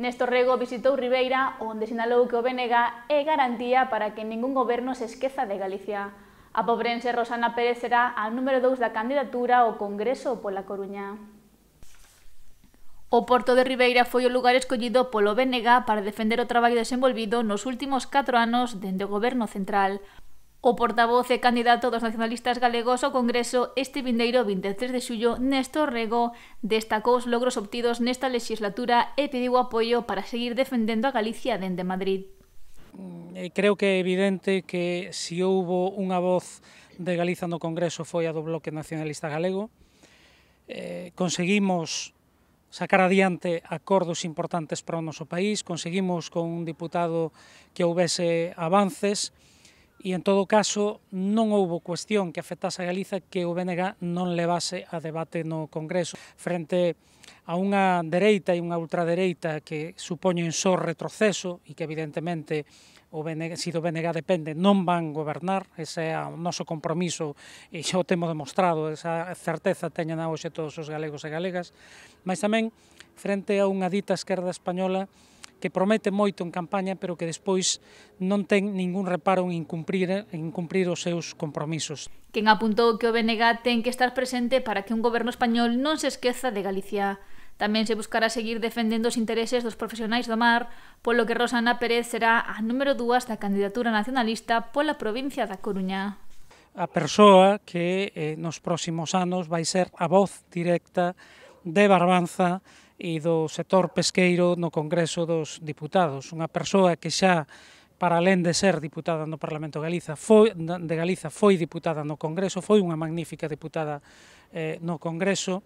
Néstor Rego visitou Ribeira, onde sinalou que o BNG é garantía para que ningún goberno se esqueza de Galicia. A pobrense Rosana Pérez será a número 2 da candidatura ao Congreso pola Coruña. O Porto de Ribeira foi o lugar escollido polo BNG para defender o traballo desenvolvido nos últimos 4 anos dende o Goberno Central. O portavoz e candidato dos nacionalistas galegos ao Congreso este vindeiro 23 de xullo, Néstor Rego, destacou os logros obtidos nesta legislatura e pediu apoio para seguir defendendo a Galicia dende Madrid. Mm, eh, creo que é evidente que se houbo unha voz de Galiza no Congreso foi a do Bloque Nacionalista Galego. Eh, conseguimos sacar adiante acordos importantes para o noso país, conseguimos con un diputado que houvese avances, e en todo caso non houbo cuestión que afectase a Galiza que o BNG non levase a debate no Congreso frente a unha dereita e unha ultradereita que supoñen só retroceso e que evidentemente o BNG, si do BNG depende, non van gobernar, ese é o noso compromiso e xa o temos demostrado, esa certeza teñen hoxe todos os galegos e galegas, mas tamén frente a unha dita esquerda española que promete moito en campaña, pero que despois non ten ningún reparo en incumprir, en incumprir os seus compromisos. Quen apuntou que o BNG ten que estar presente para que un goberno español non se esqueza de Galicia. Tamén se buscará seguir defendendo os intereses dos profesionais do mar, polo que Rosana Pérez será a número 2 da candidatura nacionalista pola provincia da Coruña. A persoa que eh, nos próximos anos vai ser a voz directa de Barbanza e do sector pesqueiro no Congreso dos Diputados. Unha persoa que xa para além de ser diputada no Parlamento de Galiza, foi, de Galiza foi diputada no Congreso, foi unha magnífica diputada eh, no Congreso,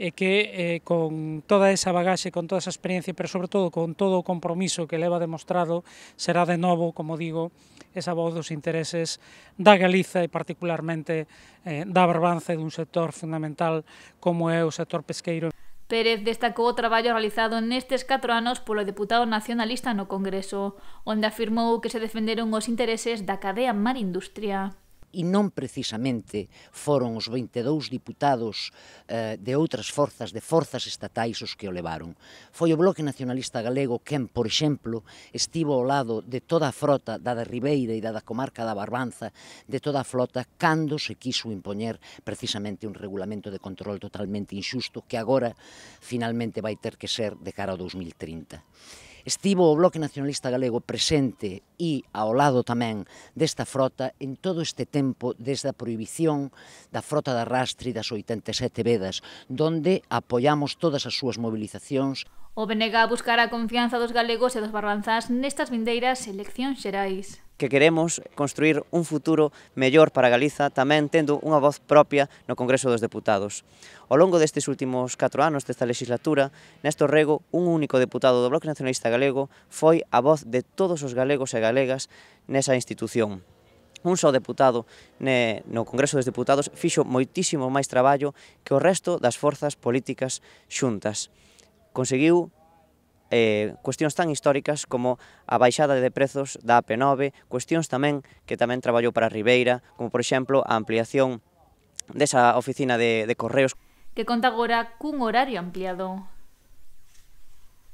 e que eh, con toda esa bagaxe, con toda esa experiencia, pero sobre todo con todo o compromiso que leva demostrado, será de novo, como digo, esa voz dos intereses da Galiza e particularmente eh, da barbanza dun sector fundamental como é o sector pesqueiro. Pérez destacou o traballo realizado nestes 4 anos polo deputado nacionalista no Congreso, onde afirmou que se defenderon os intereses da cadea Marindustria e non precisamente foron os 22 diputados eh, de outras forzas, de forzas estatais os que o levaron. Foi o Bloque Nacionalista Galego quen, por exemplo, estivo ao lado de toda a frota da de Ribeira e da da comarca da Barbanza, de toda a flota, cando se quiso impoñer precisamente un regulamento de control totalmente injusto que agora finalmente vai ter que ser de cara ao 2030. Estivo o Bloque Nacionalista Galego presente e ao lado tamén desta frota en todo este tempo desde a prohibición da frota de arrastre das 87 vedas, donde apoiamos todas as súas movilizacións O BNG buscará a confianza dos galegos e dos barbanzás nestas vindeiras eleccións xerais que queremos construir un futuro mellor para Galiza tamén tendo unha voz propia no Congreso dos Deputados. Ao longo destes últimos 4 anos desta legislatura, Néstor Rego, un único deputado do Bloque Nacionalista Galego, foi a voz de todos os galegos e galegas nesa institución un só deputado no Congreso dos Deputados fixo moitísimo máis traballo que o resto das forzas políticas xuntas conseguiu eh, cuestións tan históricas como a baixada de prezos da AP9, cuestións tamén que tamén traballou para Ribeira, como por exemplo a ampliación desa oficina de, de correos. Que conta agora cun horario ampliado